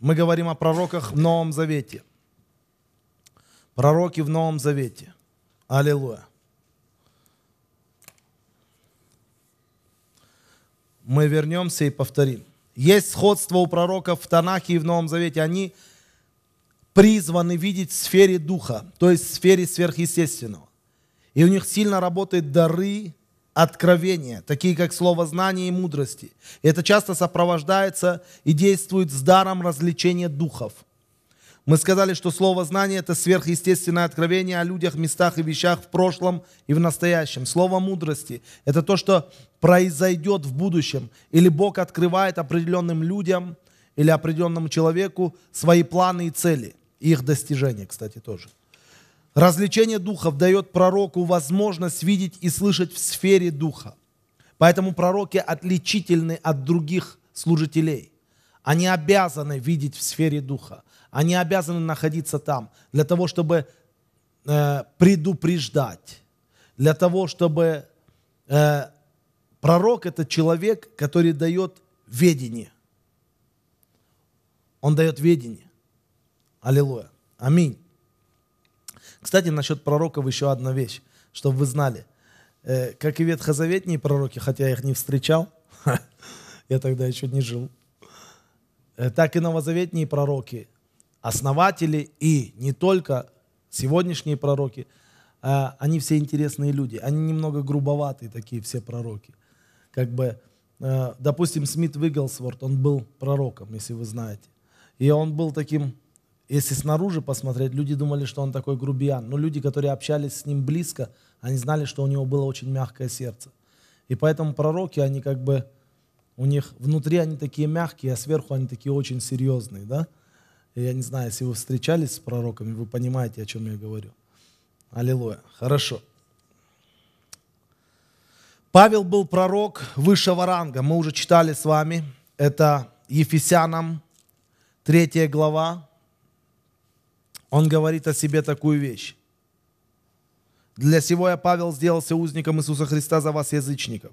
Мы говорим о пророках в Новом Завете. Пророки в Новом Завете. Аллилуйя. Мы вернемся и повторим. Есть сходство у пророков в Танахе и в Новом Завете. Они призваны видеть в сфере духа, то есть в сфере сверхъестественного. И у них сильно работают дары откровения, такие как слово знания и мудрости. И это часто сопровождается и действует с даром развлечения духов. Мы сказали, что слово знание – это сверхъестественное откровение о людях, местах и вещах в прошлом и в настоящем. Слово мудрости – это то, что произойдет в будущем. Или Бог открывает определенным людям или определенному человеку свои планы и цели. их достижения, кстати, тоже. Развлечение духов дает пророку возможность видеть и слышать в сфере духа. Поэтому пророки отличительны от других служителей. Они обязаны видеть в сфере духа. Они обязаны находиться там для того, чтобы э, предупреждать, для того, чтобы э, пророк это человек, который дает ведение. Он дает ведение. Аллилуйя. Аминь. Кстати, насчет пророков еще одна вещь, чтобы вы знали. Э, как и ветхозаветные пророки, хотя я их не встречал, я тогда еще не жил, э, так и новозаветные пророки, основатели и не только сегодняшние пророки, а они все интересные люди. Они немного грубоватые такие все пророки. Как бы, э, допустим, Смит Вигглсворт, он был пророком, если вы знаете. И он был таким если снаружи посмотреть, люди думали, что он такой грубиян. Но люди, которые общались с ним близко, они знали, что у него было очень мягкое сердце. И поэтому пророки, они как бы, у них внутри они такие мягкие, а сверху они такие очень серьезные, да? И я не знаю, если вы встречались с пророками, вы понимаете, о чем я говорю. Аллилуйя. Хорошо. Павел был пророк высшего ранга. Мы уже читали с вами. Это Ефесянам, 3 глава, он говорит о себе такую вещь. «Для сего я, Павел, сделался узником Иисуса Христа за вас, язычников».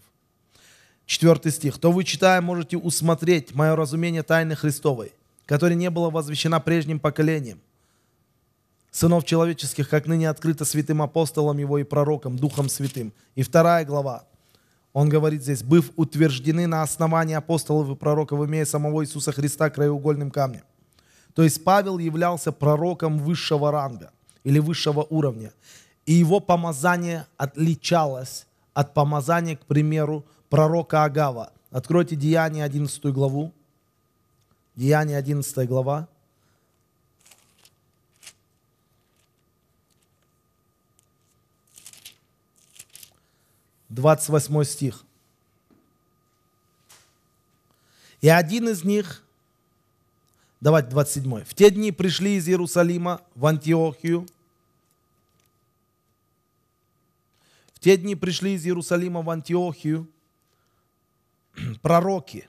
Четвертый стих. «То вы, читая, можете усмотреть мое разумение тайны Христовой, которая не была возвещена прежним поколением, сынов человеческих, как ныне открыто святым апостолом его и пророком, Духом Святым». И вторая глава. Он говорит здесь, «Быв утверждены на основании апостолов и пророков, имея самого Иисуса Христа краеугольным камнем». То есть Павел являлся пророком высшего ранга или высшего уровня. И его помазание отличалось от помазания, к примеру, пророка Агава. Откройте Деяние 11 главу. Деяние 11 глава. Двадцать восьмой стих. И один из них, Давайте 27. В те дни пришли из Иерусалима в Антиохию. В те дни пришли из Иерусалима в Антиохию пророки.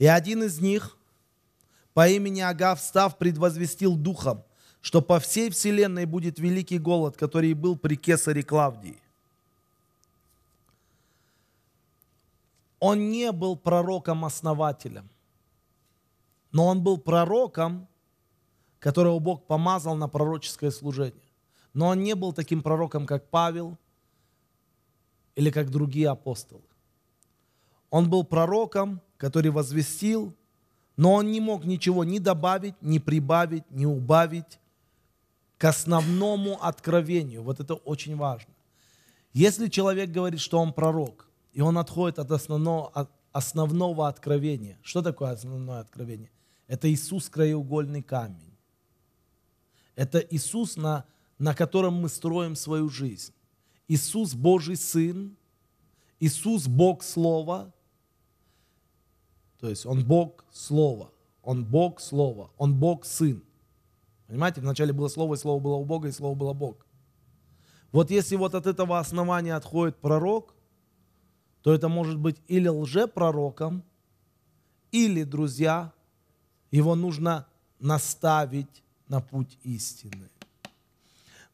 И один из них по имени Агав, став, предвозвестил духом, что по всей вселенной будет великий голод, который был при кесаре Клавдии. Он не был пророком-основателем но он был пророком, которого Бог помазал на пророческое служение. Но он не был таким пророком, как Павел или как другие апостолы. Он был пророком, который возвестил, но он не мог ничего ни добавить, ни прибавить, ни убавить к основному откровению. Вот это очень важно. Если человек говорит, что он пророк, и он отходит от основного, от основного откровения. Что такое основное откровение? Это Иисус краеугольный камень. Это Иисус, на, на котором мы строим свою жизнь. Иисус Божий Сын, Иисус Бог Слова, то есть Он Бог Слова, Он Бог Слова, Он Бог Сын. Понимаете, вначале было Слово, и Слово было у Бога, и Слово было Бог. Вот если вот от этого основания отходит пророк, то это может быть или лжепророком, или, друзья, его нужно наставить на путь истины.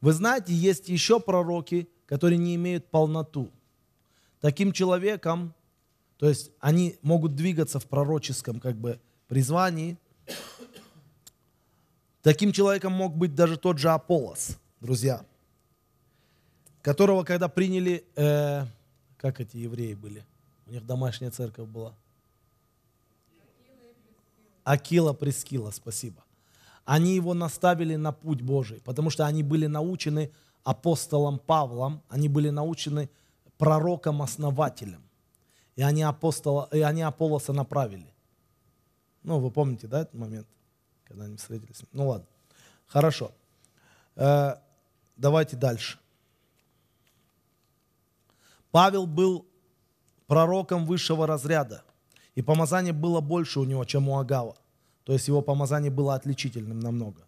Вы знаете, есть еще пророки, которые не имеют полноту. Таким человеком, то есть они могут двигаться в пророческом как бы призвании. Таким человеком мог быть даже тот же Аполос, друзья, которого когда приняли, э, как эти евреи были, у них домашняя церковь была – Акила, Прескила, спасибо. Они его наставили на путь Божий, потому что они были научены апостолом Павлом, они были научены пророком-основателем. И они, апостола, и они Аполлоса направили. Ну, вы помните, да, этот момент, когда они встретились? Ну, ладно. Хорошо. Э, давайте дальше. Павел был пророком высшего разряда. И помазание было больше у него, чем у Агава. То есть его помазание было отличительным намного.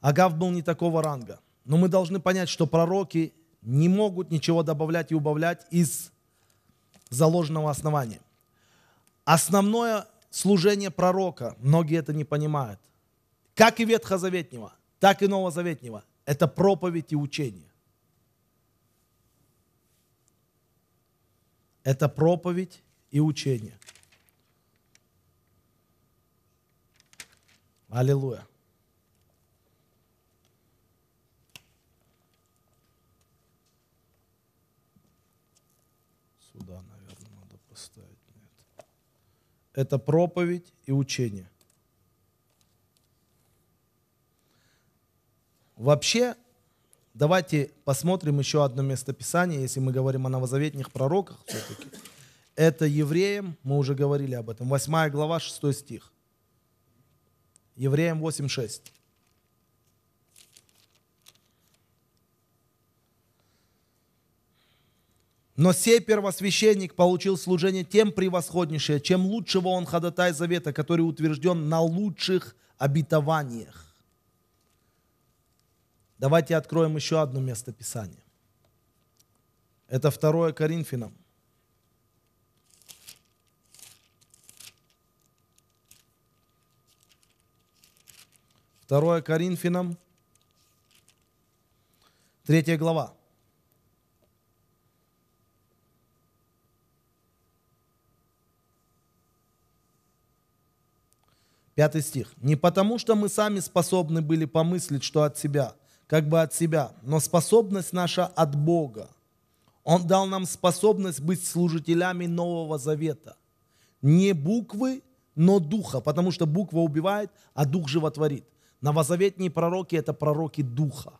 Агав был не такого ранга. Но мы должны понять, что пророки не могут ничего добавлять и убавлять из заложенного основания. Основное служение пророка, многие это не понимают, как и Ветхозаветнего, так и Новозаветнего, это проповедь и учение. Это проповедь и учение. Аллилуйя. Сюда, наверное, надо поставить. Нет. Это проповедь и учение. Вообще, давайте посмотрим еще одно местописание, если мы говорим о новозаветних пророках все-таки. Это евреям, мы уже говорили об этом, 8 глава, 6 стих. Евреям 8.6. Но сей первосвященник получил служение тем превосходнейшее, чем лучшего он ходатай завета, который утвержден на лучших обетованиях. Давайте откроем еще одно место Писания. Это 2 Коринфянам, 2 Коринфянам, 3 глава. Пятый стих. «Не потому, что мы сами способны были помыслить, что от себя, как бы от себя, но способность наша от Бога. Он дал нам способность быть служителями Нового Завета. Не буквы, но духа, потому что буква убивает, а дух животворит. Новозаветные пророки – это пророки Духа.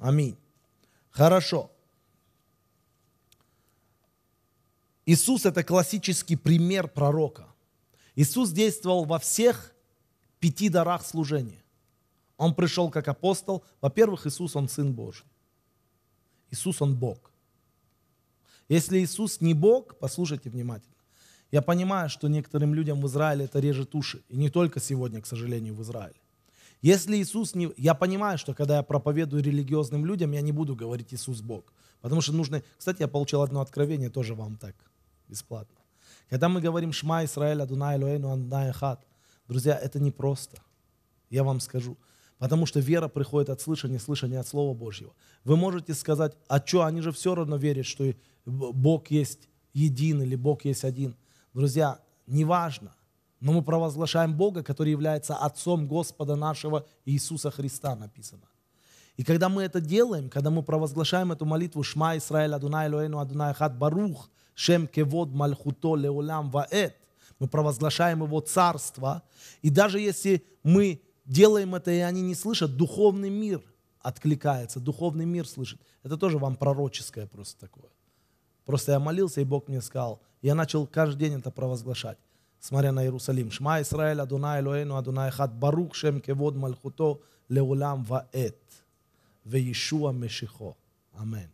Аминь. Хорошо. Иисус – это классический пример пророка. Иисус действовал во всех пяти дарах служения. Он пришел как апостол. Во-первых, Иисус – он Сын Божий. Иисус – он Бог. Если Иисус не Бог, послушайте внимательно. Я понимаю, что некоторым людям в Израиле это режет уши. И не только сегодня, к сожалению, в Израиле. Если Иисус не... Я понимаю, что когда я проповедую религиозным людям, я не буду говорить Иисус Бог. Потому что нужно... Кстати, я получил одно откровение тоже вам так, бесплатно. Когда мы говорим «Шма Исраэль, Адунай Элоэйну, Адунай Хат», друзья, это непросто. Я вам скажу. Потому что вера приходит от слышания, слышания от Слова Божьего. Вы можете сказать, а что, они же все равно верят, что Бог есть един или Бог есть один. Друзья, неважно, но мы провозглашаем Бога, который является Отцом Господа нашего Иисуса Христа, написано. И когда мы это делаем, когда мы провозглашаем эту молитву «Шма Исраэль Адунай Элоэну Адунай Ахат Барух Шем Кевод Мальхуто Леолам Ваэт», мы провозглашаем Его Царство, и даже если мы делаем это, и они не слышат, духовный мир откликается, духовный мир слышит. Это тоже вам пророческое просто такое. Просто я молился, и Бог мне сказал – я начал каждый день это провозглашать, смотря на Иерусалим. Шма Исраэль, Адунай Элоэну, Адунай Хат, Барух Шем Кевод Мальхуто, Леулам Ваэт, Веишуа Мешихо. Амин.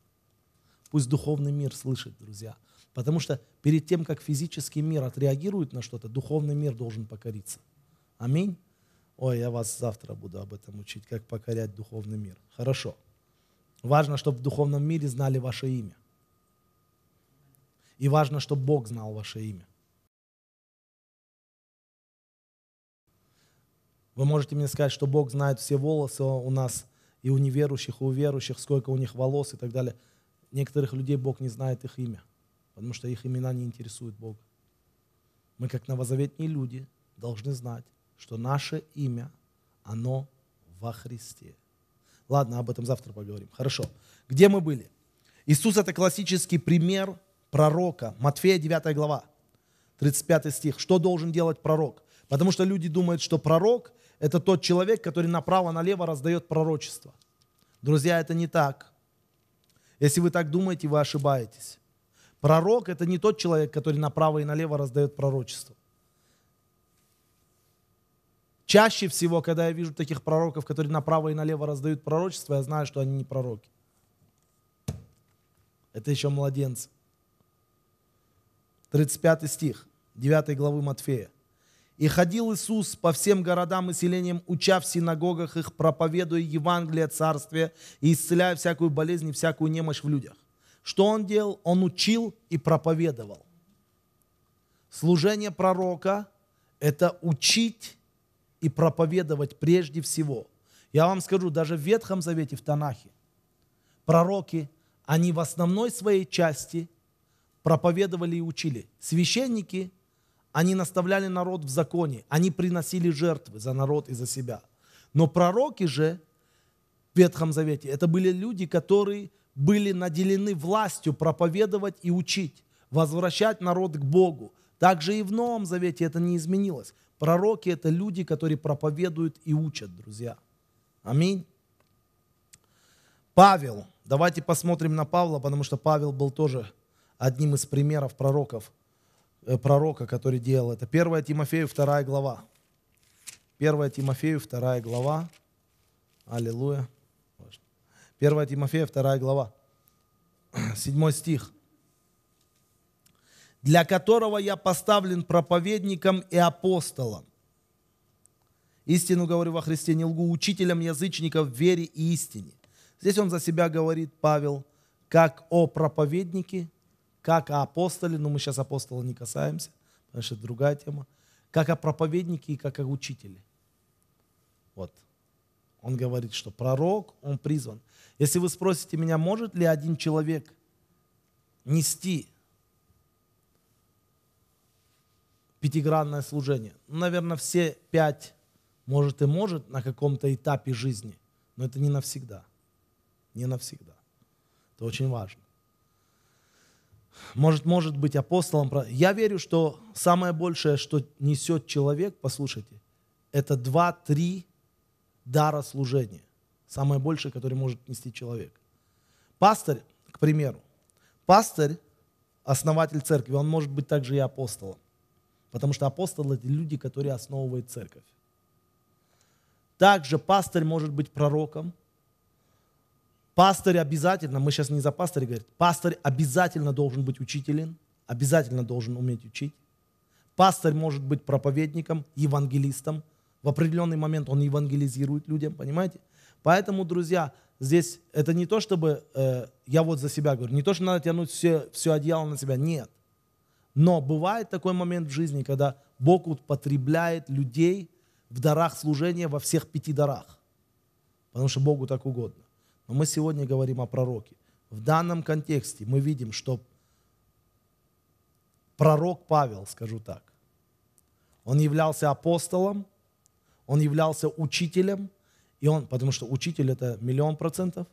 Пусть духовный мир слышит, друзья. Потому что перед тем, как физический мир отреагирует на что-то, духовный мир должен покориться. Аминь. Ой, я вас завтра буду об этом учить, как покорять духовный мир. Хорошо. Важно, чтобы в духовном мире знали ваше имя. И важно, чтобы Бог знал ваше имя. Вы можете мне сказать, что Бог знает все волосы у нас, и у неверующих, и у верующих, сколько у них волос и так далее. Некоторых людей Бог не знает их имя, потому что их имена не интересуют Бога. Мы, как новозаветные люди, должны знать, что наше имя, оно во Христе. Ладно, об этом завтра поговорим. Хорошо. Где мы были? Иисус – это классический пример – пророка. Матфея 9 глава, 35 стих. Что должен делать пророк? Потому что люди думают, что пророк – это тот человек, который направо-налево раздает пророчество. Друзья, это не так. Если вы так думаете, вы ошибаетесь. Пророк – это не тот человек, который направо и налево раздает пророчество. Чаще всего, когда я вижу таких пророков, которые направо и налево раздают пророчество, я знаю, что они не пророки. Это еще младенцы. 35 стих 9 главы Матфея. «И ходил Иисус по всем городам и селениям, уча в синагогах их, проповедуя Евангелие Царствия и исцеляя всякую болезнь и всякую немощь в людях». Что он делал? Он учил и проповедовал. Служение пророка – это учить и проповедовать прежде всего. Я вам скажу, даже в Ветхом Завете, в Танахе, пророки, они в основной своей части – проповедовали и учили. Священники, они наставляли народ в законе, они приносили жертвы за народ и за себя. Но пророки же в Ветхом Завете, это были люди, которые были наделены властью проповедовать и учить, возвращать народ к Богу. Также и в Новом Завете это не изменилось. Пророки – это люди, которые проповедуют и учат, друзья. Аминь. Павел. Давайте посмотрим на Павла, потому что Павел был тоже одним из примеров пророков, э, пророка, который делал это. 1 Тимофею, 2 глава. 1 Тимофею, 2 глава. Аллилуйя. 1 Тимофея, 2 глава. 7 стих для которого я поставлен проповедником и апостолом. Истину говорю во Христе не лгу, учителем язычников в вере и истине. Здесь он за себя говорит, Павел, как о проповеднике как о апостоле, но мы сейчас апостола не касаемся, потому что это другая тема, как о проповеднике и как о учителе. Вот. Он говорит, что пророк, он призван. Если вы спросите меня, может ли один человек нести пятигранное служение? Ну, наверное, все пять может и может на каком-то этапе жизни, но это не навсегда. Не навсегда. Это очень важно может, может быть апостолом. Я верю, что самое большее, что несет человек, послушайте, это два-три дара служения. Самое большее, которое может нести человек. Пастырь, к примеру, пастырь, основатель церкви, он может быть также и апостолом. Потому что апостолы – это люди, которые основывают церковь. Также пастырь может быть пророком, Пастырь обязательно, мы сейчас не за пастырь говорим, пастырь обязательно должен быть учителен, обязательно должен уметь учить. Пастырь может быть проповедником, евангелистом. В определенный момент он евангелизирует людям, понимаете? Поэтому, друзья, здесь это не то, чтобы, э, я вот за себя говорю, не то, что надо тянуть все, все одеяло на себя, нет. Но бывает такой момент в жизни, когда Бог употребляет людей в дарах служения во всех пяти дарах. Потому что Богу так угодно. Но мы сегодня говорим о пророке. В данном контексте мы видим, что пророк Павел, скажу так, он являлся апостолом, он являлся учителем, и он, потому что учитель это миллион процентов,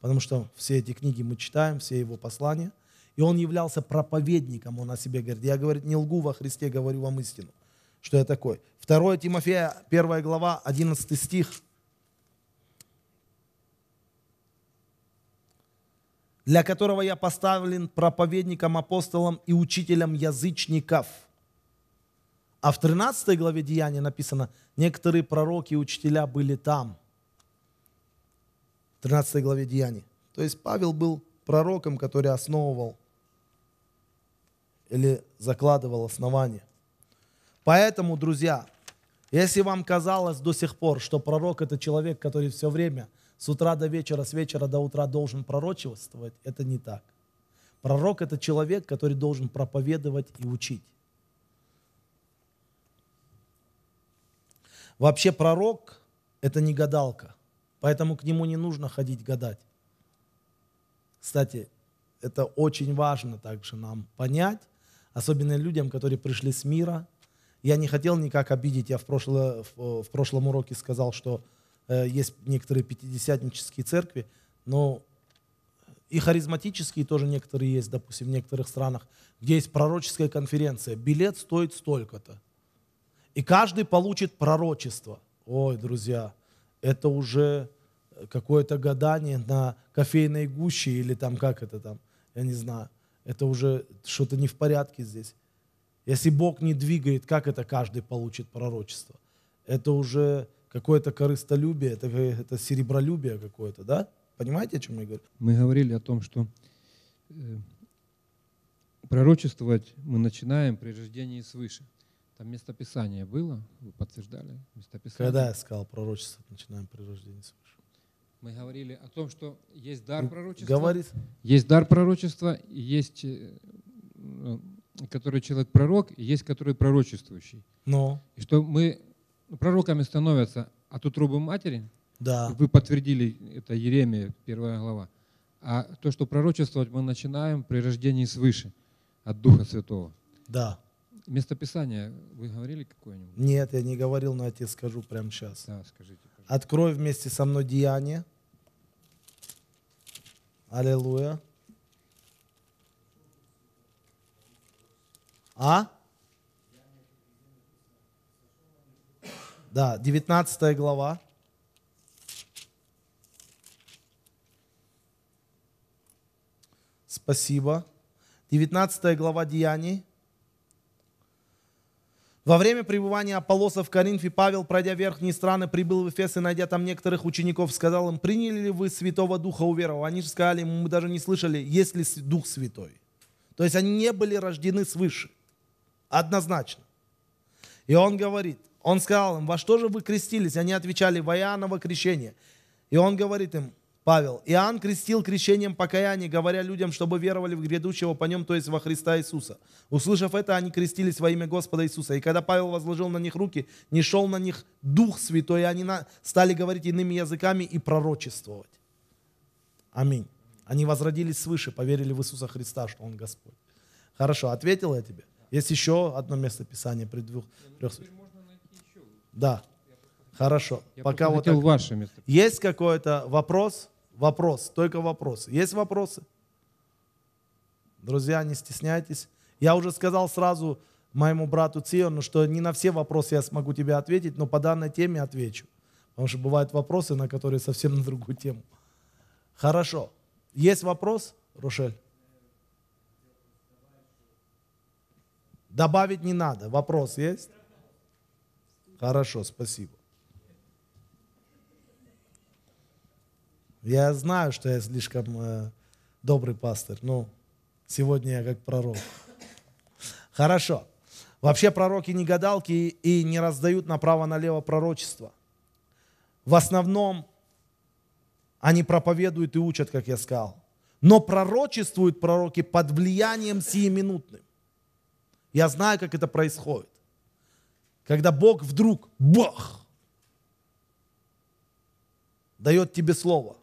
потому что все эти книги мы читаем, все его послания, и он являлся проповедником, он о себе говорит. Я, говорит, не лгу во Христе, говорю вам истину, что я такой. Второе Тимофея, 1 глава, 11 стих – для которого я поставлен проповедником, апостолом и учителем язычников. А в 13 главе Деяния написано, некоторые пророки и учителя были там. В 13 главе Деяний. То есть Павел был пророком, который основывал или закладывал основание. Поэтому, друзья, если вам казалось до сих пор, что пророк – это человек, который все время – с утра до вечера, с вечера до утра должен пророчествовать, это не так. Пророк – это человек, который должен проповедовать и учить. Вообще пророк – это не гадалка, поэтому к нему не нужно ходить гадать. Кстати, это очень важно также нам понять, особенно людям, которые пришли с мира. Я не хотел никак обидеть, я в, прошло, в, в прошлом уроке сказал, что Э, есть некоторые пятидесятнические церкви, но и харизматические тоже некоторые есть, допустим, в некоторых странах, где есть пророческая конференция. Билет стоит столько-то. И каждый получит пророчество. Ой, друзья, это уже какое-то гадание на кофейной гуще или там как это там, я не знаю. Это уже что-то не в порядке здесь. Если Бог не двигает, как это каждый получит пророчество? Это уже какое-то корыстолюбие, это, это серебролюбие какое-то, да? Понимаете, о чем я говорю? Мы говорили о том, что э, пророчествовать мы начинаем при рождении свыше. Там местописание было, вы подтверждали местописание. Когда я сказал пророчествовать начинаем при рождении свыше? Мы говорили о том, что есть дар ну, пророчества. Говорит. Есть дар пророчества, есть э, э, который человек пророк, есть который пророчествующий. Но. И что мы пророками становятся а тут утробы матери. Да. Вы подтвердили, это Еремия, первая глава. А то, что пророчествовать мы начинаем при рождении свыше, от Духа Святого. Да. Местописание вы говорили какое-нибудь? Нет, я не говорил, но я тебе скажу прямо сейчас. Да, скажите. Пожалуйста. Открой вместе со мной Деяние. Аллилуйя. А? да, 19 глава. Спасибо. 19 глава Деяний. Во время пребывания Аполлоса в Коринфе Павел, пройдя верхние страны, прибыл в Эфес и, найдя там некоторых учеников, сказал им, приняли ли вы Святого Духа у верования? Они же сказали мы даже не слышали, есть ли Дух Святой. То есть они не были рождены свыше. Однозначно. И он говорит – он сказал им, во что же вы крестились? Они отвечали, во Иоанново крещение. И он говорит им, Павел, Иоанн крестил крещением покаяния, говоря людям, чтобы веровали в грядущего по нем, то есть во Христа Иисуса. Услышав это, они крестились во имя Господа Иисуса. И когда Павел возложил на них руки, не шел на них Дух Святой, и они стали говорить иными языками и пророчествовать. Аминь. Они возродились свыше, поверили в Иисуса Христа, что Он Господь. Хорошо, ответил я тебе? Есть еще одно место Писания при двух, трех случаях. Да. Хорошо. Я Пока вот так. ваше место. Есть какой-то вопрос? Вопрос, только вопрос. Есть вопросы? Друзья, не стесняйтесь. Я уже сказал сразу моему брату Циону, что не на все вопросы я смогу тебе ответить, но по данной теме отвечу. Потому что бывают вопросы, на которые совсем на другую тему. Хорошо. Есть вопрос, Рушель? Добавить не надо. Вопрос есть? Хорошо, спасибо. Я знаю, что я слишком э, добрый пастор. но сегодня я как пророк. Хорошо. Вообще пророки не гадалки и не раздают направо-налево пророчество. В основном они проповедуют и учат, как я сказал. Но пророчествуют пророки под влиянием сиюминутным. Я знаю, как это происходит. Когда Бог вдруг, бах, дает тебе слово.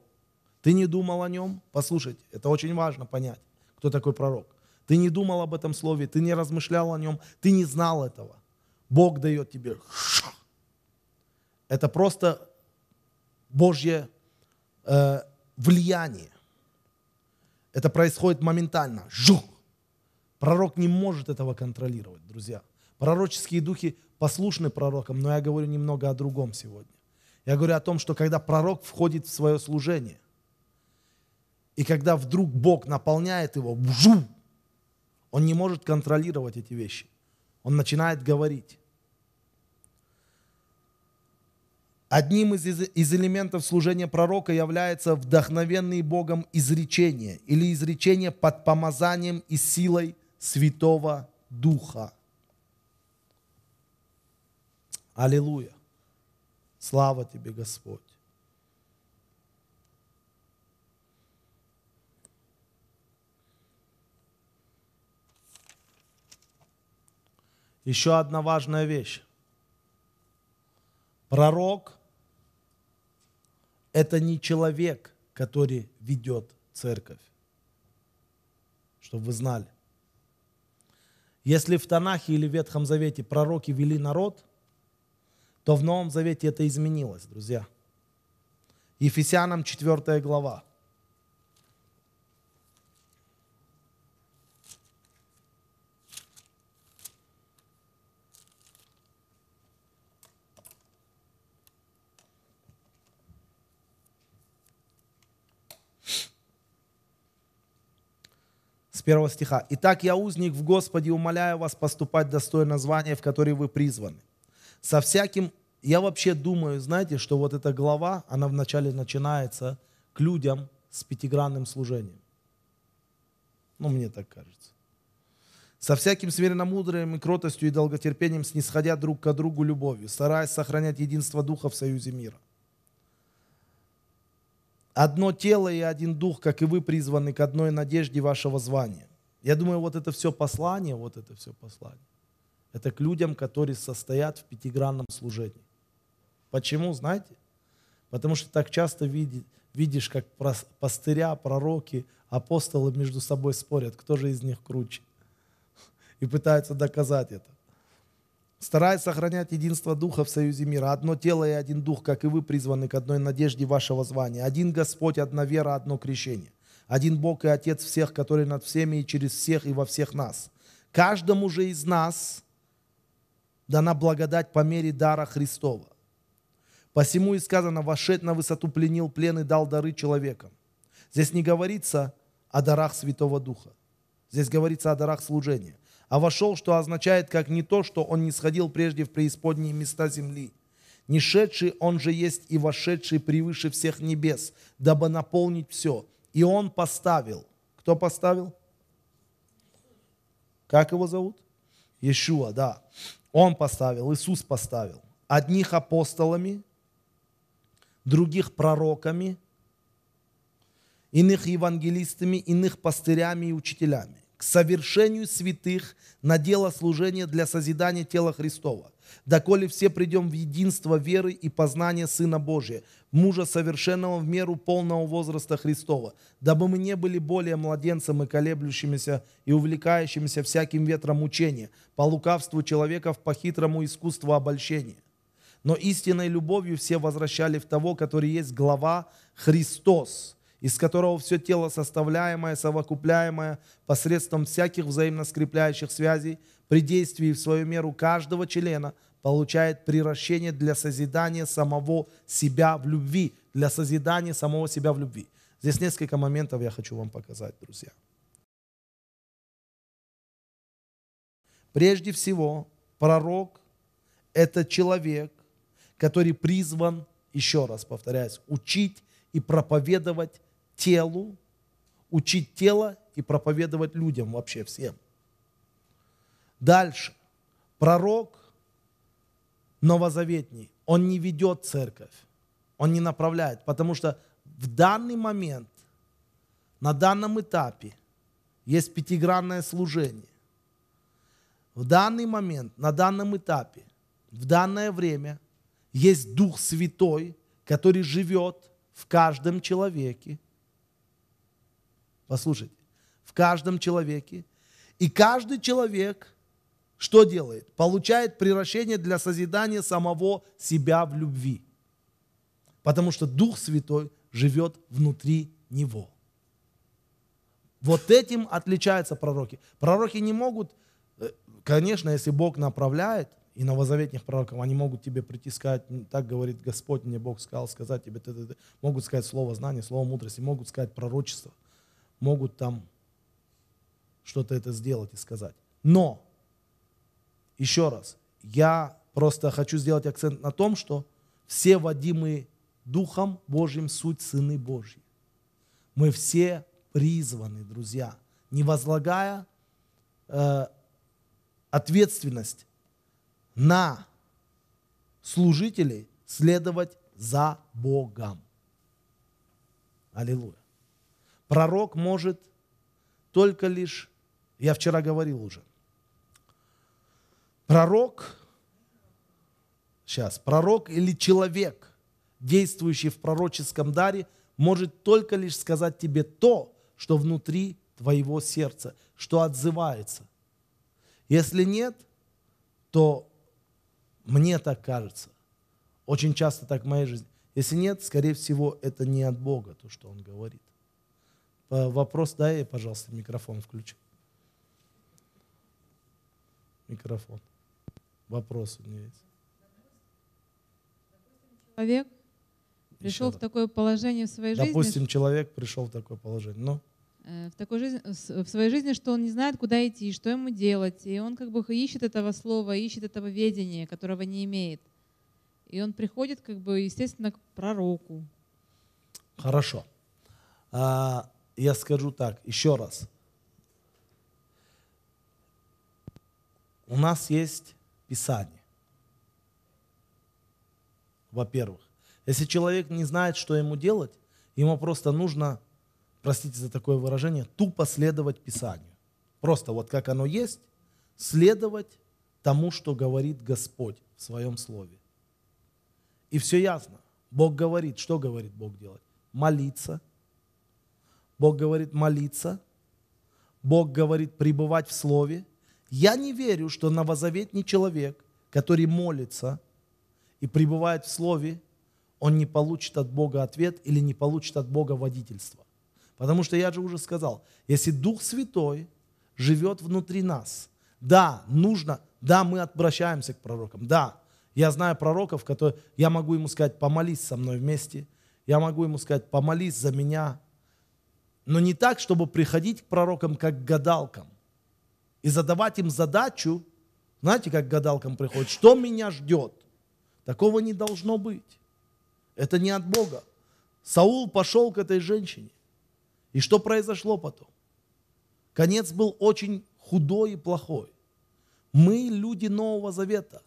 Ты не думал о нем? Послушайте, это очень важно понять, кто такой пророк. Ты не думал об этом слове, ты не размышлял о нем, ты не знал этого. Бог дает тебе. Это просто Божье э, влияние. Это происходит моментально. Жух. Пророк не может этого контролировать, друзья. Пророческие духи послушны пророкам, но я говорю немного о другом сегодня. Я говорю о том, что когда пророк входит в свое служение, и когда вдруг Бог наполняет его, бжу, он не может контролировать эти вещи. Он начинает говорить. Одним из, из, из элементов служения пророка является вдохновенный Богом изречение или изречение под помазанием и силой Святого Духа. Аллилуйя. Слава тебе, Господь. Еще одна важная вещь. Пророк – это не человек, который ведет церковь. Чтобы вы знали. Если в Танахе или в Ветхом Завете пророки вели народ – то в Новом Завете это изменилось, друзья. Ефесянам 4 глава. с первого стиха. «Итак, я узник в Господе, умоляю вас поступать достойно звания, в которое вы призваны, со всяким... Я вообще думаю, знаете, что вот эта глава, она вначале начинается к людям с пятигранным служением. Ну, мне так кажется. Со всяким смиренно мудрым и кротостью и долготерпением, снисходя друг к другу любовью, стараясь сохранять единство Духа в союзе мира. Одно тело и один Дух, как и вы призваны к одной надежде вашего звания. Я думаю, вот это все послание, вот это все послание это к людям, которые состоят в пятигранном служении. Почему, знаете? Потому что так часто видишь, как пастыря, пророки, апостолы между собой спорят, кто же из них круче. И пытаются доказать это. Стараясь сохранять единство Духа в союзе мира. Одно тело и один Дух, как и вы призваны к одной надежде вашего звания. Один Господь, одна вера, одно крещение. Один Бог и Отец всех, который над всеми и через всех и во всех нас. Каждому же из нас – дана благодать по мере дара Христова. Посему и сказано, вошед на высоту пленил плен и дал дары человекам. Здесь не говорится о дарах Святого Духа. Здесь говорится о дарах служения. А вошел, что означает, как не то, что он не сходил прежде в преисподние места земли. Не шедший он же есть и вошедший превыше всех небес, дабы наполнить все. И он поставил. Кто поставил? Как его зовут? Ешуа, да. Он поставил, Иисус поставил. Одних апостолами, других пророками, иных евангелистами, иных пастырями и учителями к совершению святых на дело служения для созидания тела Христова, доколе все придем в единство веры и познания Сына Божия, мужа совершенного в меру полного возраста Христова, дабы мы не были более младенцем и колеблющимися и увлекающимися всяким ветром учения, по лукавству человеков, по хитрому искусству обольщения. Но истинной любовью все возвращали в того, который есть глава Христос, из которого все тело составляемое, совокупляемое посредством всяких взаимно скрепляющих связей, при действии в свою меру каждого члена получает приращение для созидания самого себя в любви, для созидания самого себя в любви. Здесь несколько моментов я хочу вам показать, друзья. Прежде всего, пророк – это человек, который призван, еще раз повторяюсь, учить и проповедовать телу, учить тело и проповедовать людям вообще всем. Дальше. Пророк новозаветний, он не ведет церковь, он не направляет, потому что в данный момент, на данном этапе есть пятигранное служение. В данный момент, на данном этапе, в данное время есть Дух Святой, который живет в каждом человеке. Послушайте, в каждом человеке. И каждый человек – что делает? Получает превращение для созидания самого себя в любви. Потому что Дух Святой живет внутри него. Вот этим отличаются пророки. Пророки не могут, э, конечно, если Бог направляет, и новозаветных пророков, они могут тебе прийти сказать, так говорит Господь, мне Бог сказал сказать тебе, ты, ты, ты. могут сказать слово знания, слово мудрости, могут сказать пророчество, могут там что-то это сделать и сказать. Но еще раз, я просто хочу сделать акцент на том, что все водимые Духом Божьим суть Сыны Божьи. Мы все призваны, друзья, не возлагая э, ответственность на служителей, следовать за Богом. Аллилуйя. Пророк может только лишь, я вчера говорил уже, Пророк, сейчас, пророк или человек, действующий в пророческом даре, может только лишь сказать тебе то, что внутри твоего сердца, что отзывается. Если нет, то мне так кажется. Очень часто так в моей жизни. Если нет, скорее всего, это не от Бога, то, что он говорит. Вопрос, дай, пожалуйста, микрофон включи. Микрофон. Вопрос у меня есть. Человек пришел Еще в такое положение в своей допустим, жизни. Допустим, человек пришел в такое положение. Ну? В, такой жизни, в своей жизни, что он не знает, куда идти, что ему делать. И он как бы ищет этого слова, ищет этого ведения, которого не имеет. И он приходит, как бы, естественно, к пророку. Хорошо. А, я скажу так, еще раз. У нас есть Писание. Во-первых. Если человек не знает, что ему делать, ему просто нужно, простите за такое выражение, тупо следовать Писанию. Просто вот как оно есть, следовать тому, что говорит Господь в своем слове. И все ясно. Бог говорит, что говорит Бог делать? Молиться. Бог говорит молиться. Бог говорит пребывать в Слове. Я не верю, что новозаветний человек, который молится и пребывает в Слове, он не получит от Бога ответ или не получит от Бога водительство. Потому что я же уже сказал, если Дух Святой живет внутри нас, да, нужно, да, мы обращаемся к пророкам, да, я знаю пророков, которые, я могу ему сказать, помолись со мной вместе, я могу ему сказать, помолись за меня, но не так, чтобы приходить к пророкам как к гадалкам – и задавать им задачу, знаете, как гадалкам приходит, что меня ждет? Такого не должно быть. Это не от Бога. Саул пошел к этой женщине. И что произошло потом? Конец был очень худой и плохой. Мы люди Нового Завета.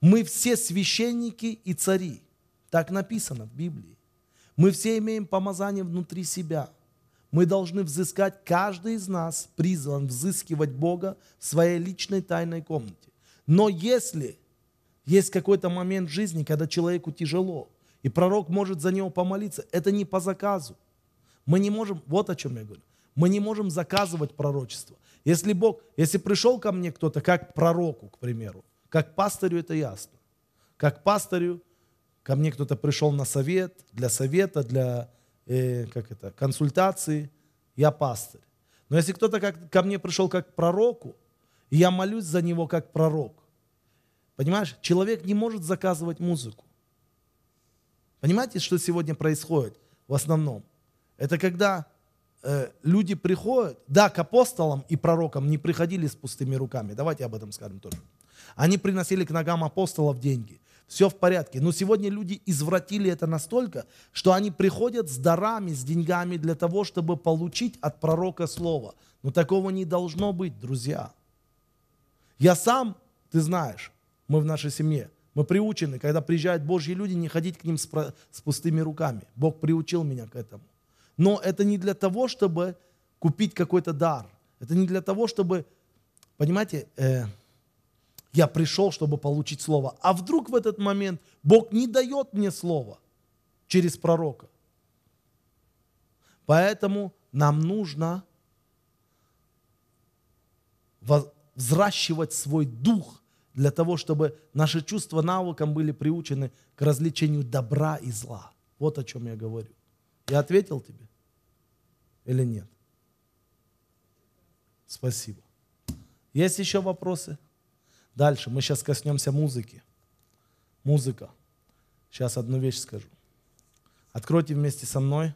Мы все священники и цари. Так написано в Библии. Мы все имеем помазание внутри себя мы должны взыскать, каждый из нас призван взыскивать Бога в своей личной тайной комнате. Но если есть какой-то момент в жизни, когда человеку тяжело, и пророк может за него помолиться, это не по заказу. Мы не можем, вот о чем я говорю, мы не можем заказывать пророчество. Если Бог, если пришел ко мне кто-то, как пророку, к примеру, как пастырю, это ясно. Как пастырю, ко мне кто-то пришел на совет, для совета, для э, как это, консультации, я пастырь. Но если кто-то как, ко мне пришел как к пророку, и я молюсь за него как пророк, понимаешь, человек не может заказывать музыку. Понимаете, что сегодня происходит в основном? Это когда э, люди приходят, да, к апостолам и пророкам не приходили с пустыми руками, давайте об этом скажем тоже. Они приносили к ногам апостолов деньги все в порядке. Но сегодня люди извратили это настолько, что они приходят с дарами, с деньгами для того, чтобы получить от пророка слово. Но такого не должно быть, друзья. Я сам, ты знаешь, мы в нашей семье, мы приучены, когда приезжают Божьи люди, не ходить к ним с, пустыми руками. Бог приучил меня к этому. Но это не для того, чтобы купить какой-то дар. Это не для того, чтобы, понимаете, э, я пришел, чтобы получить слово. А вдруг в этот момент Бог не дает мне слово через пророка? Поэтому нам нужно взращивать свой дух для того, чтобы наши чувства навыкам были приучены к развлечению добра и зла. Вот о чем я говорю. Я ответил тебе или нет? Спасибо. Есть еще вопросы? Дальше, мы сейчас коснемся музыки. Музыка. Сейчас одну вещь скажу. Откройте вместе со мной.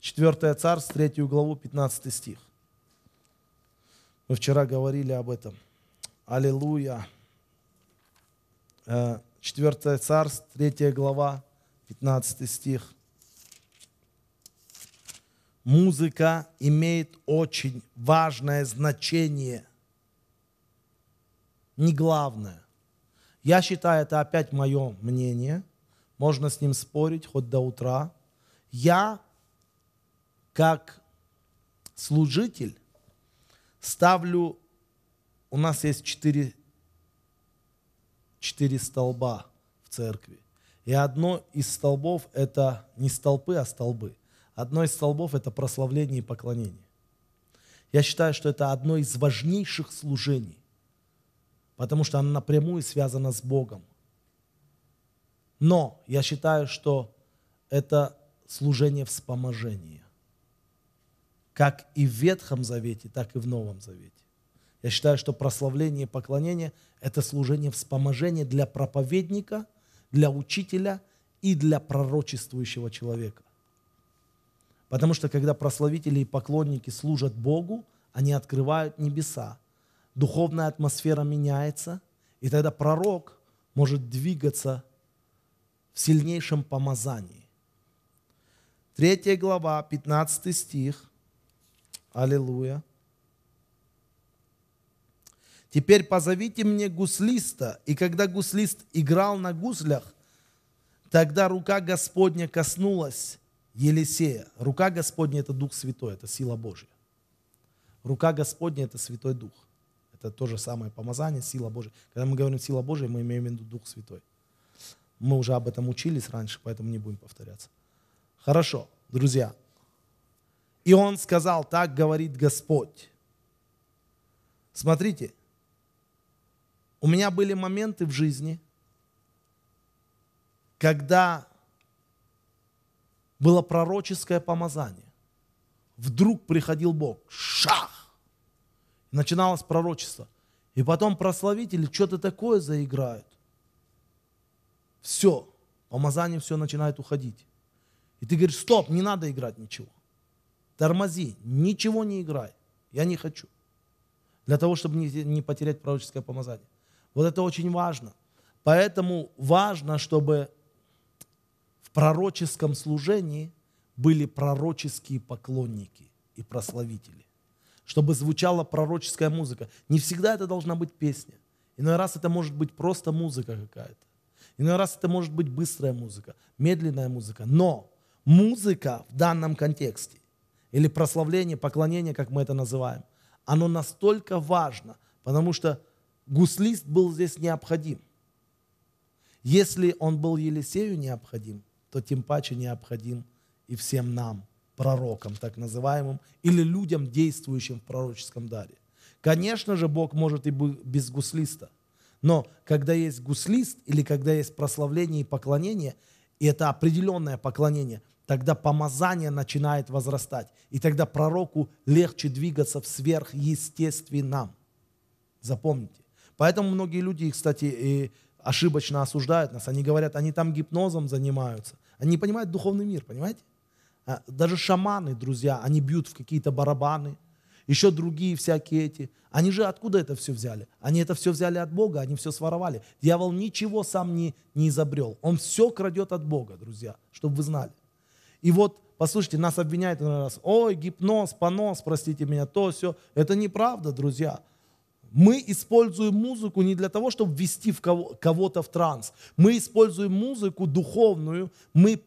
Четвертое царство, третью главу, 15 стих. Мы вчера говорили об этом. Аллилуйя. Э, Четвертое царство, третья глава, 15 стих музыка имеет очень важное значение. Не главное. Я считаю, это опять мое мнение. Можно с ним спорить хоть до утра. Я, как служитель, ставлю... У нас есть четыре, четыре столба в церкви. И одно из столбов – это не столпы, а столбы. Одно из столбов – это прославление и поклонение. Я считаю, что это одно из важнейших служений, потому что оно напрямую связано с Богом. Но я считаю, что это служение вспоможения. Как и в Ветхом Завете, так и в Новом Завете. Я считаю, что прославление и поклонение – это служение вспоможения для проповедника, для учителя и для пророчествующего человека. Потому что когда прославители и поклонники служат Богу, они открывают небеса. Духовная атмосфера меняется, и тогда пророк может двигаться в сильнейшем помазании. Третья глава, 15 стих. Аллилуйя. Теперь позовите мне гуслиста. И когда гуслист играл на гуслях, тогда рука Господня коснулась Елисея. Рука Господня – это Дух Святой, это сила Божья. Рука Господня – это Святой Дух. Это то же самое помазание, сила Божья. Когда мы говорим «сила Божья», мы имеем в виду Дух Святой. Мы уже об этом учились раньше, поэтому не будем повторяться. Хорошо, друзья. И он сказал, так говорит Господь. Смотрите, у меня были моменты в жизни, когда было пророческое помазание. Вдруг приходил Бог, шах, начиналось пророчество. И потом прославители что-то такое заиграют. Все, помазание все начинает уходить. И ты говоришь, стоп, не надо играть ничего. Тормози, ничего не играй. Я не хочу. Для того, чтобы не потерять пророческое помазание. Вот это очень важно. Поэтому важно, чтобы пророческом служении были пророческие поклонники и прославители, чтобы звучала пророческая музыка. Не всегда это должна быть песня. Иной раз это может быть просто музыка какая-то. Иной раз это может быть быстрая музыка, медленная музыка. Но музыка в данном контексте или прославление, поклонение, как мы это называем, оно настолько важно, потому что гуслист был здесь необходим. Если он был Елисею необходим, то тем паче необходим и всем нам, пророкам так называемым, или людям, действующим в пророческом даре. Конечно же, Бог может и без гуслиста. Но когда есть гуслист или когда есть прославление и поклонение, и это определенное поклонение, тогда помазание начинает возрастать. И тогда пророку легче двигаться в сверхъестественном. Запомните. Поэтому многие люди, кстати, ошибочно осуждают нас. Они говорят, они там гипнозом занимаются. Они понимают духовный мир, понимаете? А, даже шаманы, друзья, они бьют в какие-то барабаны, еще другие всякие эти. Они же откуда это все взяли? Они это все взяли от Бога, они все своровали. Дьявол ничего сам не, не изобрел. Он все крадет от Бога, друзья, чтобы вы знали. И вот, послушайте, нас обвиняют на раз. Ой, гипноз, понос, простите меня, то, все. Это неправда, друзья. Мы используем музыку не для того, чтобы ввести в кого- то в транс. Мы используем музыку духовную, мы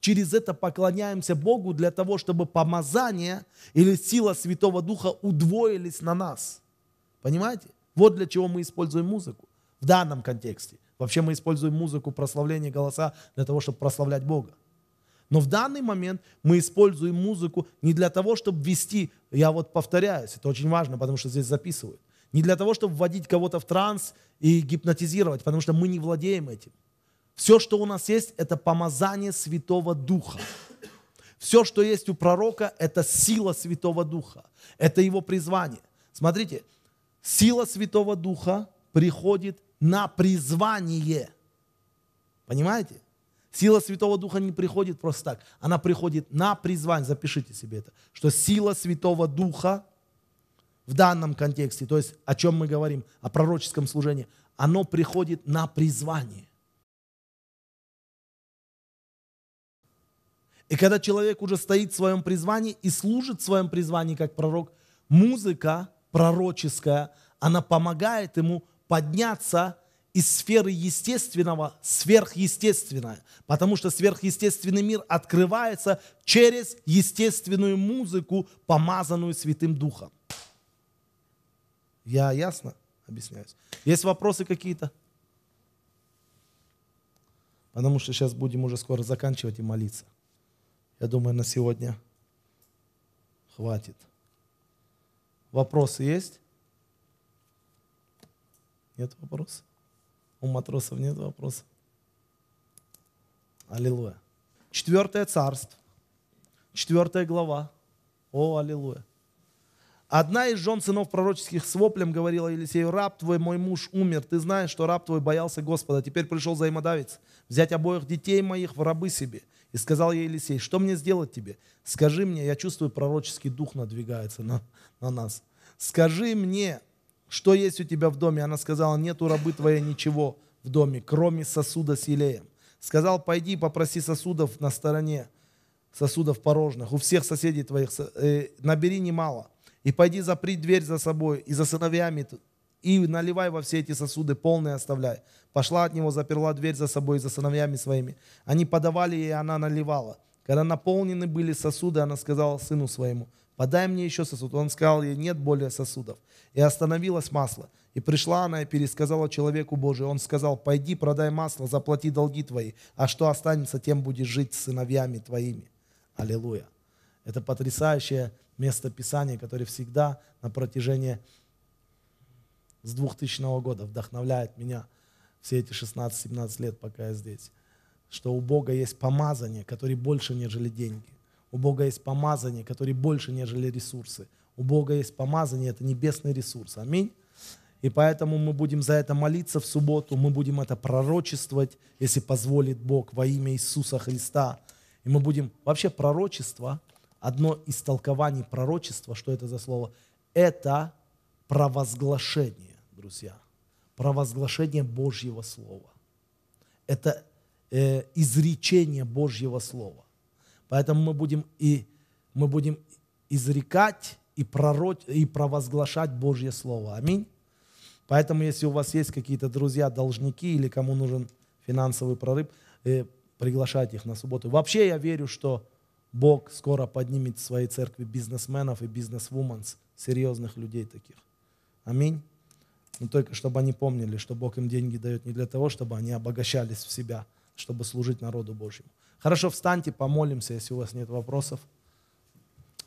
через это поклоняемся Богу для того, чтобы помазание или сила Святого Духа удвоились на нас. Понимаете? Вот для чего мы используем музыку в данном контексте. Вообще мы используем музыку прославления голоса для того, чтобы прославлять Бога. Но в данный момент мы используем музыку не для того, чтобы вести, я вот повторяюсь, это очень важно, потому что здесь записывают, не для того, чтобы вводить кого-то в транс и гипнотизировать, потому что мы не владеем этим. Все, что у нас есть, это помазание Святого Духа. Все, что есть у пророка, это сила Святого Духа. Это его призвание. Смотрите, сила Святого Духа приходит на призвание. Понимаете? Сила Святого Духа не приходит просто так. Она приходит на призвание. Запишите себе это. Что сила Святого Духа в данном контексте, то есть о чем мы говорим, о пророческом служении, оно приходит на призвание. И когда человек уже стоит в своем призвании и служит в своем призвании как пророк, музыка пророческая, она помогает ему подняться из сферы естественного в сверхъестественное, потому что сверхъестественный мир открывается через естественную музыку, помазанную Святым Духом. Я ясно объясняюсь? Есть вопросы какие-то? Потому что сейчас будем уже скоро заканчивать и молиться. Я думаю, на сегодня хватит. Вопросы есть? Нет вопросов? У матросов нет вопросов? Аллилуйя. Четвертое царство. Четвертая глава. О, аллилуйя. Одна из жен сынов пророческих с воплем говорила Елисею, «Раб твой, мой муж, умер. Ты знаешь, что раб твой боялся Господа. Теперь пришел взаимодавец взять обоих детей моих в рабы себе». И сказал ей Елисей, «Что мне сделать тебе? Скажи мне, я чувствую, пророческий дух надвигается на, на нас. Скажи мне, что есть у тебя в доме?» Она сказала, «Нет у рабы твоей ничего в доме, кроме сосуда с елеем». Сказал, «Пойди, попроси сосудов на стороне, сосудов порожных, у всех соседей твоих, э, набери немало» и пойди запри дверь за собой и за сыновьями, и наливай во все эти сосуды, полные оставляй. Пошла от него, заперла дверь за собой и за сыновьями своими. Они подавали, и она наливала. Когда наполнены были сосуды, она сказала сыну своему, подай мне еще сосуд. Он сказал ей, нет более сосудов. И остановилось масло. И пришла она и пересказала человеку Божию. Он сказал, пойди, продай масло, заплати долги твои, а что останется, тем будешь жить с сыновьями твоими. Аллилуйя. Это потрясающее место Писания, которое всегда на протяжении с 2000 года вдохновляет меня все эти 16-17 лет, пока я здесь, что у Бога есть помазание, которое больше, нежели деньги. У Бога есть помазание, которое больше, нежели ресурсы. У Бога есть помазание, это небесный ресурс. Аминь. И поэтому мы будем за это молиться в субботу, мы будем это пророчествовать, если позволит Бог, во имя Иисуса Христа. И мы будем... Вообще пророчество одно из толкований пророчества, что это за слово, это провозглашение, друзья, провозглашение Божьего Слова. Это э, изречение Божьего Слова. Поэтому мы будем и мы будем изрекать и, пророчь, и провозглашать Божье Слово. Аминь. Поэтому, если у вас есть какие-то друзья, должники или кому нужен финансовый прорыв, э, приглашайте их на субботу. Вообще я верю, что Бог скоро поднимет в своей церкви бизнесменов и бизнесвуменс, серьезных людей таких. Аминь. Но только чтобы они помнили, что Бог им деньги дает не для того, чтобы они обогащались в себя, а чтобы служить народу Божьему. Хорошо, встаньте, помолимся, если у вас нет вопросов.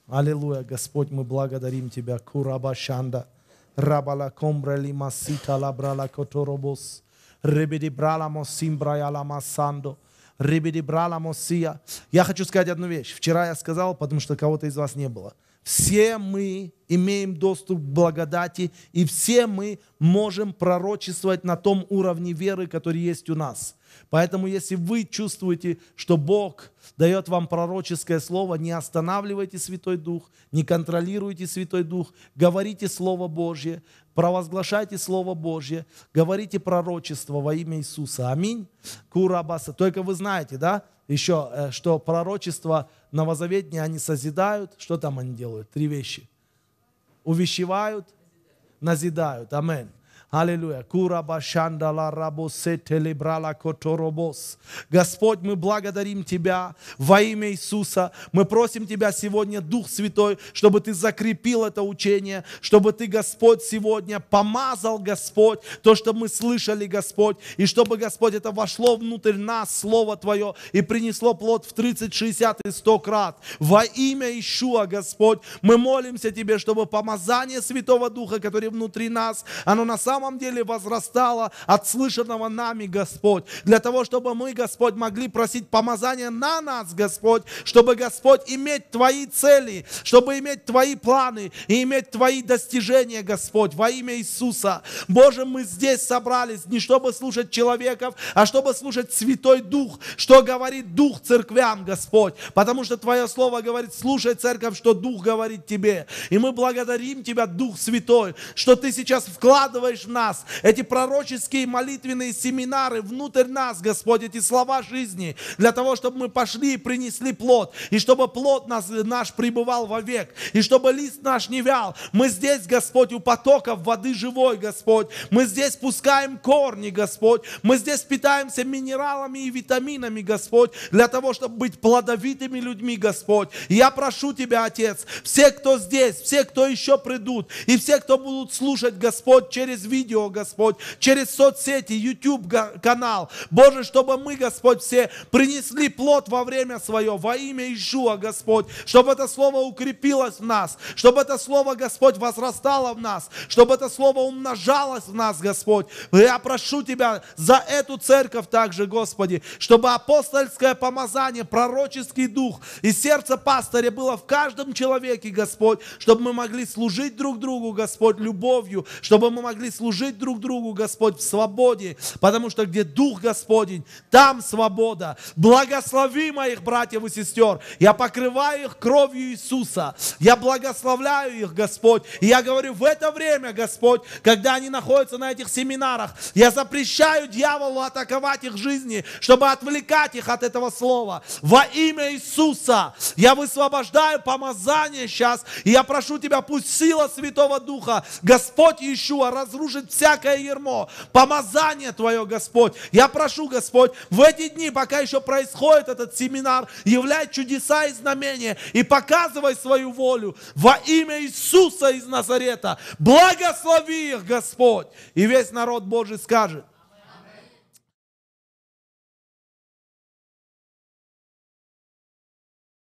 Аллилуйя, Господь, мы благодарим Тебя. Кураба шанда, рабала комбрали масита лабрала которобос, ребеди брала мосимбрая ламасандо. масандо. Рибиди мосия. Я хочу сказать одну вещь. Вчера я сказал, потому что кого-то из вас не было. Все мы имеем доступ к благодати, и все мы можем пророчествовать на том уровне веры, который есть у нас. Поэтому, если вы чувствуете, что Бог дает вам пророческое слово, не останавливайте Святой Дух, не контролируйте Святой Дух, говорите Слово Божье, провозглашайте Слово Божье, говорите пророчество во имя Иисуса. Аминь. Курабаса. Только вы знаете, да, еще, э, что пророчества новозаветные, они созидают. Что там они делают? Три вещи. Увещевают, назидают. Аминь. Аллилуйя. Кураба ла рабосе телебрала которобос. Господь, мы благодарим Тебя во имя Иисуса. Мы просим Тебя сегодня, Дух Святой, чтобы Ты закрепил это учение, чтобы Ты, Господь, сегодня помазал, Господь, то, что мы слышали, Господь, и чтобы, Господь, это вошло внутрь нас, Слово Твое, и принесло плод в 30, 60 и 100 крат. Во имя Ишуа, Господь, мы молимся Тебе, чтобы помазание Святого Духа, который внутри нас, оно на самом самом деле возрастало от слышанного нами, Господь. Для того, чтобы мы, Господь, могли просить помазания на нас, Господь, чтобы, Господь, иметь Твои цели, чтобы иметь Твои планы и иметь Твои достижения, Господь, во имя Иисуса. Боже, мы здесь собрались не чтобы слушать человеков, а чтобы слушать Святой Дух, что говорит Дух церквям, Господь. Потому что Твое Слово говорит, слушай, церковь, что Дух говорит тебе. И мы благодарим Тебя, Дух Святой, что Ты сейчас вкладываешь в нас, эти пророческие молитвенные семинары внутрь нас, Господь, эти слова жизни, для того, чтобы мы пошли и принесли плод, и чтобы плод нас, наш пребывал вовек, и чтобы лист наш не вял. Мы здесь, Господь, у потоков воды живой, Господь. Мы здесь пускаем корни, Господь. Мы здесь питаемся минералами и витаминами, Господь, для того, чтобы быть плодовитыми людьми, Господь. И я прошу Тебя, Отец, все, кто здесь, все, кто еще придут, и все, кто будут слушать, Господь, через видео, видео, Господь, через соцсети, YouTube-канал. Боже, чтобы мы, Господь, все принесли плод во время свое, во имя Ишуа, Господь, чтобы это слово укрепилось в нас, чтобы это слово, Господь, возрастало в нас, чтобы это слово умножалось в нас, Господь. Я прошу Тебя за эту церковь также, Господи, чтобы апостольское помазание, пророческий дух и сердце пастыря было в каждом человеке, Господь, чтобы мы могли служить друг другу, Господь, любовью, чтобы мы могли служить служить друг другу, Господь, в свободе, потому что где Дух Господень, там свобода. Благослови моих братьев и сестер. Я покрываю их кровью Иисуса. Я благословляю их, Господь. И я говорю, в это время, Господь, когда они находятся на этих семинарах, я запрещаю дьяволу атаковать их жизни, чтобы отвлекать их от этого слова. Во имя Иисуса я высвобождаю помазание сейчас. И я прошу Тебя, пусть сила Святого Духа, Господь Иешуа, разрушит разрушит всякое ермо. Помазание Твое, Господь. Я прошу, Господь, в эти дни, пока еще происходит этот семинар, являй чудеса и знамения и показывай свою волю во имя Иисуса из Назарета. Благослови их, Господь. И весь народ Божий скажет,